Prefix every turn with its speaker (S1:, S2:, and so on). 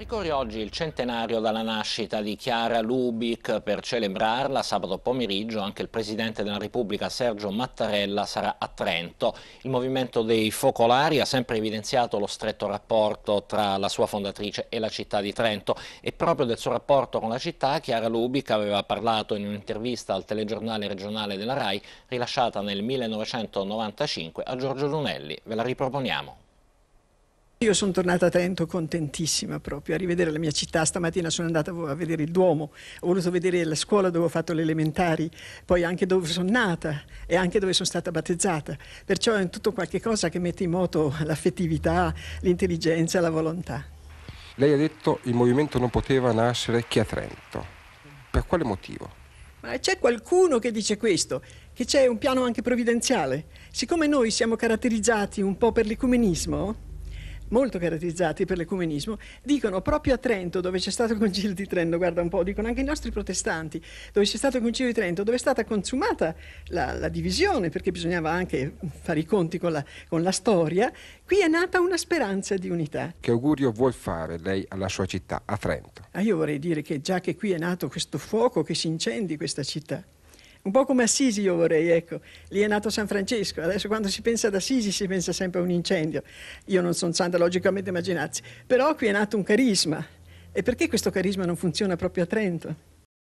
S1: Ricorre oggi il centenario dalla nascita di Chiara Lubic. Per celebrarla, sabato pomeriggio, anche il Presidente della Repubblica Sergio Mattarella sarà a Trento. Il movimento dei focolari ha sempre evidenziato lo stretto rapporto tra la sua fondatrice e la città di Trento e proprio del suo rapporto con la città Chiara Lubic aveva parlato in un'intervista al telegiornale regionale della RAI rilasciata nel 1995 a Giorgio Lunelli. Ve la riproponiamo.
S2: Io sono tornata a Trento contentissima proprio a rivedere la mia città. Stamattina sono andata a vedere il Duomo, ho voluto vedere la scuola dove ho fatto le elementari, poi anche dove sono nata e anche dove sono stata battezzata. Perciò è tutto qualche cosa che mette in moto l'affettività, l'intelligenza, la volontà.
S3: Lei ha detto che il movimento non poteva nascere che a Trento.
S2: Per quale motivo? Ma c'è qualcuno che dice questo, che c'è un piano anche provvidenziale. Siccome noi siamo caratterizzati un po' per l'ecumenismo, molto caratterizzati per l'ecumenismo, dicono proprio a Trento, dove c'è stato il Concilio di Trento, guarda un po', dicono anche i nostri protestanti, dove c'è stato il Concilio di Trento, dove è stata consumata la, la divisione, perché bisognava anche fare i conti con la, con la storia, qui è nata una speranza di unità.
S3: Che augurio vuol fare lei alla sua città, a Trento?
S2: Ah, io vorrei dire che già che qui è nato questo fuoco che si incendi questa città. Un po' come Assisi io vorrei, ecco. Lì è nato San Francesco, adesso quando si pensa ad Assisi si pensa sempre a un incendio. Io non sono santa, logicamente immaginarsi. Però qui è nato un carisma. E perché questo carisma non funziona proprio a Trento?